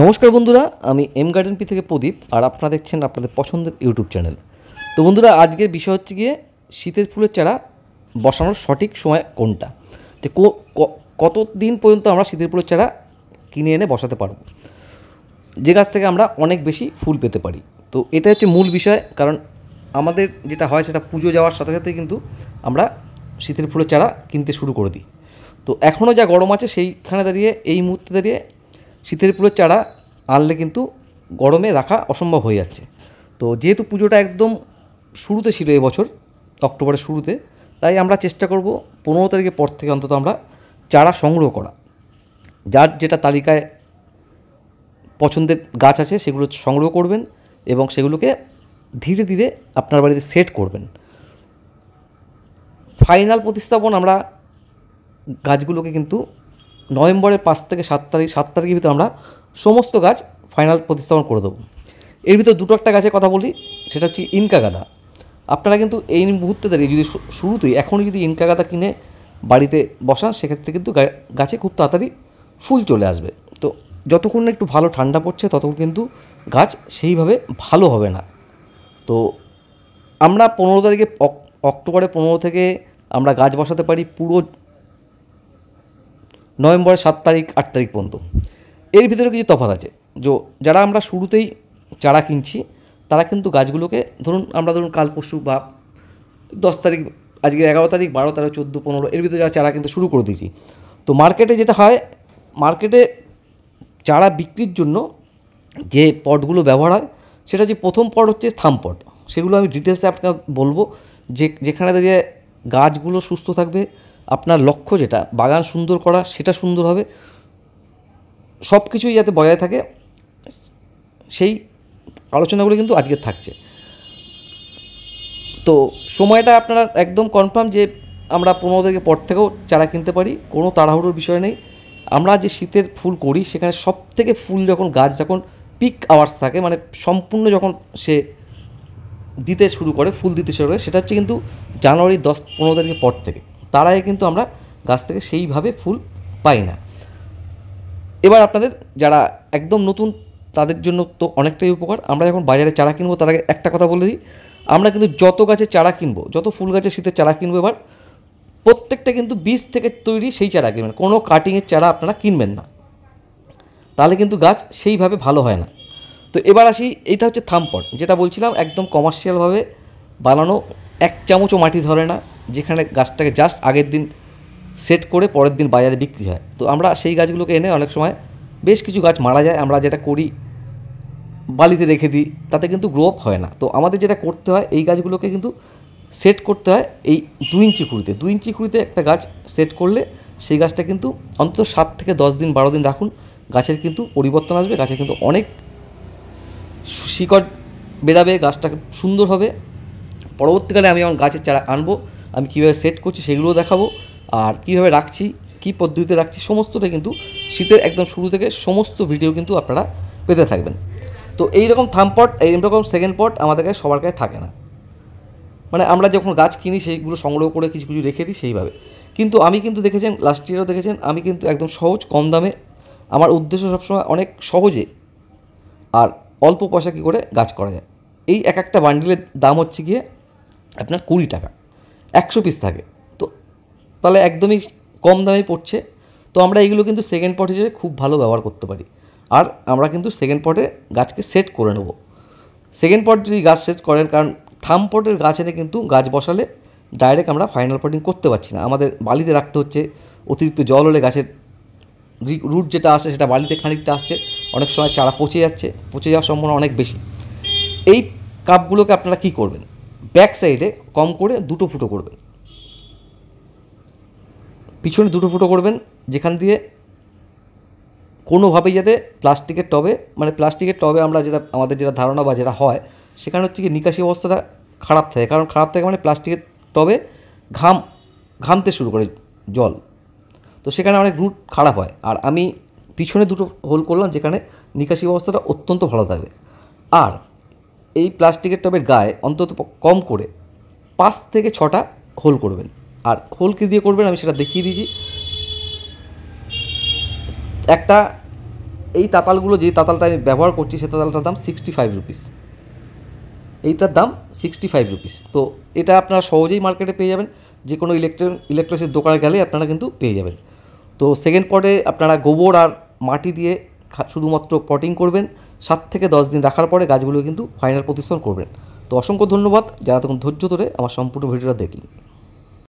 নমস্কার বন্ধুরা আমি এম গার্ডেন পি থেকে প্রদীপ আর আপনারা দেখছেন আপনাদের পছন্দের ইউটিউব চ্যানেল তো বন্ধুরা আজকের বিষয় হচ্ছে গিয়ে শীতের ফুলের চারা বসানোর সঠিক সময় কোনটা যে কত দিন পর্যন্ত আমরা শীতের ফুলের চারা কিনে এনে বসাতে পারবো যে গাছ থেকে আমরা অনেক বেশি ফুল পেতে পারি তো এটা হচ্ছে মূল বিষয় কারণ আমাদের যেটা হয় সেটা পুজো যাওয়ার সাথে সাথে কিন্তু আমরা শীতের ফুলের চারা কিনতে শুরু করে দিই তো এখনও যা গরম আছে সেইখানে দাঁড়িয়ে এই মুহূর্তে দাঁড়িয়ে শীতের পুরো চারা আনলে কিন্তু গরমে রাখা অসম্ভব হয়ে যাচ্ছে তো যেহেতু পুজোটা একদম শুরুতে ছিল এবছর অক্টোবরের শুরুতে তাই আমরা চেষ্টা করব পনেরো তারিখের পর থেকে অন্তত আমরা চারা সংগ্রহ করা যার যেটা তালিকায় পছন্দের গাছ আছে সেগুলো সংগ্রহ করবেন এবং সেগুলোকে ধীরে ধীরে আপনার বাড়িতে সেট করবেন ফাইনাল প্রতিস্থাপন আমরা গাছগুলোকে কিন্তু নভেম্বরের পাঁচ থেকে সাত তারিখ সাত তারিখের ভিতরে আমরা সমস্ত গাছ ফাইনাল প্রতিস্থাপন করে দেবো এর ভিতরে দুটো একটা গাছের কথা বলি সেটা হচ্ছে ইনকা গাঁদা আপনারা কিন্তু এই মুহূর্তে দাঁড়িয়ে যদি শুরুতেই এখনই যদি ইনকা গাঁদা কিনে বাড়িতে বসান সেক্ষেত্রে কিন্তু গাছে খুব তাড়াতাড়ি ফুল চলে আসবে তো যতক্ষণ না একটু ভালো ঠান্ডা পড়ছে ততক্ষণ কিন্তু গাছ সেইভাবে ভালো হবে না তো আমরা পনেরো তারিখে অক্টোবরে পনেরো থেকে আমরা গাছ বসাতে পারি পুরো নভেম্বরের সাত তারিখ আট তারিখ পর্যন্ত এর ভিতরে কিছু তফাত আছে যো যারা আমরা শুরুতেই চারা কিনছি তারা কিন্তু গাছগুলোকে ধরুন আমরা ধরুন কাল পরশু বা দশ তারিখ আজকে এগারো তারিখ বারো তারিখ চোদ্দো পনেরো এর ভিতরে যারা চারা কিন্তু শুরু করে দিয়েছি তো মার্কেটে যেটা হয় মার্কেটে চারা বিক্রির জন্য যে পটগুলো ব্যবহার হয় সেটা যে প্রথম পট হচ্ছে থাম পট সেগুলো আমি ডিটেলসে আপনাকে বলবো যে যেখানে থেকে গাছগুলো সুস্থ থাকবে আপনার লক্ষ্য যেটা বাগান সুন্দর করা সেটা সুন্দর হবে সব কিছুই যাতে বজায় থাকে সেই আলোচনাগুলো কিন্তু আজকে থাকছে তো সময়টা আপনারা একদম কনফার্ম যে আমরা পনেরো থেকে পর থেকেও চারা কিনতে পারি কোনো তাড়াহুড়োর বিষয় নেই আমরা যে শীতের ফুল করি সেখানে সব থেকে ফুল যখন গাছ যখন পিক আওয়ার্স থাকে মানে সম্পূর্ণ যখন সে দিতে শুরু করে ফুল দিতে শুরু করে সেটা হচ্ছে কিন্তু জানুয়ারি দশ পনেরো তারিখের পর থেকে তার আগে কিন্তু আমরা গাছ থেকে সেইভাবে ফুল পাই না এবার আপনাদের যারা একদম নতুন তাদের জন্য তো অনেকটাই উপকার আমরা যখন বাজারে চারা কিনবো তার আগে একটা কথা বলে দিই আমরা কিন্তু যত গাছে চারা কিনবো যত ফুল গাছের শীতের চারা কিনবো এবার প্রত্যেকটা কিন্তু বীজ থেকে তৈরি সেই চারা কিনবেন কোনো কাটিংয়ের চারা আপনারা কিনবেন না তাহলে কিন্তু গাছ সেইভাবে ভালো হয় না তো এবার আসি এটা হচ্ছে থাম্পট যেটা বলছিলাম একদম কমার্শিয়ালভাবে বানানো এক চামচও মাটি ধরে না যেখানে গাছটাকে জাস্ট আগের দিন সেট করে পরের দিন বাজারে বিক্রি হয় তো আমরা সেই গাছগুলোকে এনে অনেক সময় বেশ কিছু গাছ মারা যায় আমরা যেটা করি বালিতে রেখে দিই তাতে কিন্তু গ্রো আপ হয় না তো আমাদের যেটা করতে হয় এই গাছগুলোকে কিন্তু সেট করতে হয় এই দু ইঞ্চি খুঁড়িতে দু ইঞ্চি খুঁড়িতে একটা গাছ সেট করলে সেই গাছটা কিন্তু অন্তত সাত থেকে দশ দিন বারো দিন রাখুন গাছের কিন্তু পরিবর্তন আসবে গাছে কিন্তু অনেক শিকড় বেড়াবে গাছটা সুন্দর হবে পরবর্তীকালে আমি যখন গাছের চারা আনবো আমি কীভাবে সেট করছি সেগুলোও দেখাবো আর কীভাবে রাখছি কী পদ্ধতিতে রাখছি সমস্তটা কিন্তু শীতের একদম শুরু থেকে সমস্ত ভিডিও কিন্তু আপনারা পেতে থাকবেন তো এই রকম থাম পট রকম সেকেন্ড পট আমাদের কাছে সবার কাছে থাকে না মানে আমরা যখন গাছ কিনি সেইগুলো সংগ্রহ করে কিছু কিছু রেখে দিই সেইভাবে কিন্তু আমি কিন্তু দেখেছেন লাস্ট ইয়ারও দেখেছেন আমি কিন্তু একদম সহজ কম দামে আমার উদ্দেশ্য সবসময় অনেক সহজে আর অল্প পয়সা কী করে গাছ করা যায় এই এক একটা বান্ডিলের দাম হচ্ছে গিয়ে আপনার কুড়ি টাকা একশো পিস থাকে তো তাহলে একদমই কম দামে পড়ছে তো আমরা এগুলো কিন্তু সেকেন্ড পট হিসেবে খুব ভালো ব্যবহার করতে পারি আর আমরা কিন্তু সেকেন্ড পটে গাছকে সেট করে নেব সেকেন্ড পট যদি গাছ সেট করেন কারণ থাম পটের গাছ এনে কিন্তু গাছ বসালে ডাইরেক্ট আমরা ফাইনাল পটিং করতে পারছি না আমাদের বালিতে রাখতে হচ্ছে অতিরিক্ত জল হলে গাছের রুট যেটা আসে সেটা বালিতে খানিকটা আসছে অনেক সময় চারা পচে যাচ্ছে পচে যাওয়ার সম্ভাবনা অনেক বেশি এই কাপগুলোকে আপনারা কি করবেন ব্যাক সাইডে কম করে দুটো ফুটো করবেন পিছনে দুটো ফুটো করবেন যেখান দিয়ে কোনোভাবেই যাতে প্লাস্টিকের টবে মানে প্লাস্টিকের টবে আমরা যেটা আমাদের যেটা ধারণা বা যেটা হয় সেখানে হচ্ছে কি নিকাশি অবস্থাটা খারাপ থাকে কারণ খারাপ থাকে মানে প্লাস্টিকের টবে ঘাম ঘামতে শুরু করে জল তো সেখানে অনেক রুট খারাপ হয় আর আমি পিছনে দুটো হোল করলাম যেখানে নিকাশি অবস্থাটা অত্যন্ত ভালো থাকে আর এই প্লাস্টিকের টবের গায়ে অন্তত কম করে পাঁচ থেকে ছটা হোল করবেন আর হোল কী দিয়ে করবেন আমি সেটা দেখিয়ে দিয়েছি একটা এই তাতালগুলো যে তাতালটা আমি ব্যবহার করছি সে তাতালটার দাম সিক্সটি ফাইভ রুপিস এইটার দাম সিক্সটি ফাইভ রুপিস তো এটা আপনারা সহজেই মার্কেটে পেয়ে যাবেন যে কোনো ইলেকট্রন ইলেকট্রনিক্সের দোকানে গেলে আপনারা কিন্তু পেয়ে যাবেন তো সেকেন্ড পটে আপনারা গোবর আর মাটি দিয়ে শুধুমাত্র পটিং করবেন সাত থেকে দশ দিন রাখার পরে গাছগুলো কিন্তু ফাইনাল প্রতিস্থান করবেন তো অসংখ্য ধন্যবাদ যারা তখন ধৈর্য ধরে আমার সম্পূর্ণ ভিডিওটা দেখলেন